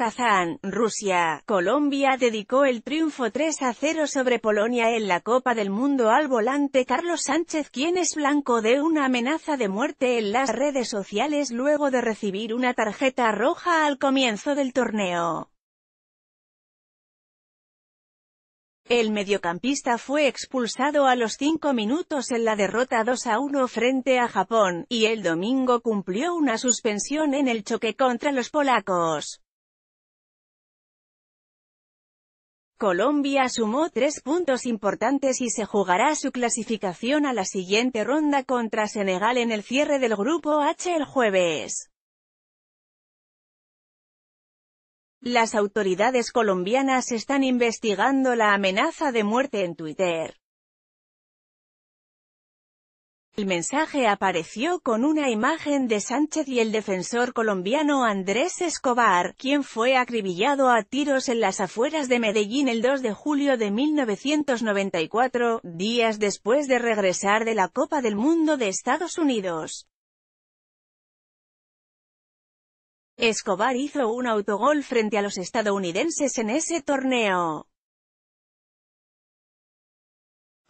Kazán, Rusia. Colombia dedicó el triunfo 3 a 0 sobre Polonia en la Copa del Mundo al volante Carlos Sánchez quien es blanco de una amenaza de muerte en las redes sociales luego de recibir una tarjeta roja al comienzo del torneo. El mediocampista fue expulsado a los 5 minutos en la derrota 2 a 1 frente a Japón, y el domingo cumplió una suspensión en el choque contra los polacos. Colombia sumó tres puntos importantes y se jugará su clasificación a la siguiente ronda contra Senegal en el cierre del Grupo H el jueves. Las autoridades colombianas están investigando la amenaza de muerte en Twitter. El mensaje apareció con una imagen de Sánchez y el defensor colombiano Andrés Escobar, quien fue acribillado a tiros en las afueras de Medellín el 2 de julio de 1994, días después de regresar de la Copa del Mundo de Estados Unidos. Escobar hizo un autogol frente a los estadounidenses en ese torneo.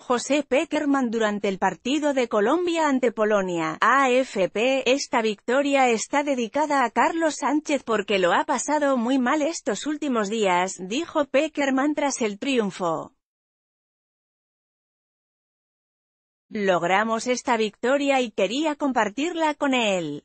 José Peckerman durante el partido de Colombia ante Polonia. AFP, esta victoria está dedicada a Carlos Sánchez porque lo ha pasado muy mal estos últimos días, dijo Peckerman tras el triunfo. Logramos esta victoria y quería compartirla con él.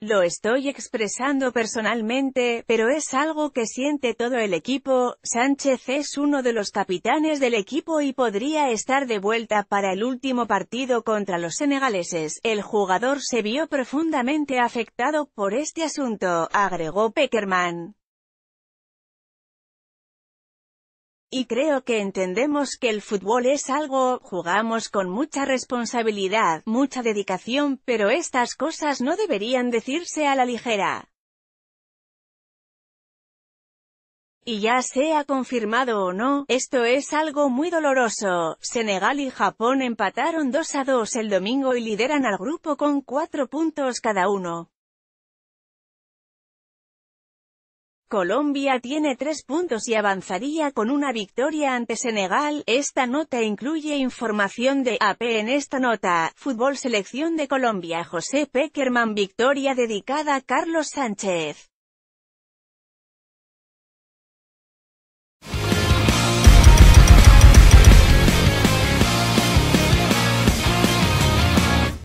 Lo estoy expresando personalmente, pero es algo que siente todo el equipo, Sánchez es uno de los capitanes del equipo y podría estar de vuelta para el último partido contra los senegaleses. El jugador se vio profundamente afectado por este asunto, agregó Peckerman. Y creo que entendemos que el fútbol es algo, jugamos con mucha responsabilidad, mucha dedicación, pero estas cosas no deberían decirse a la ligera. Y ya sea confirmado o no, esto es algo muy doloroso. Senegal y Japón empataron 2 a 2 el domingo y lideran al grupo con 4 puntos cada uno. Colombia tiene tres puntos y avanzaría con una victoria ante Senegal. Esta nota incluye información de AP en esta nota. Fútbol Selección de Colombia José Peckerman Victoria dedicada a Carlos Sánchez.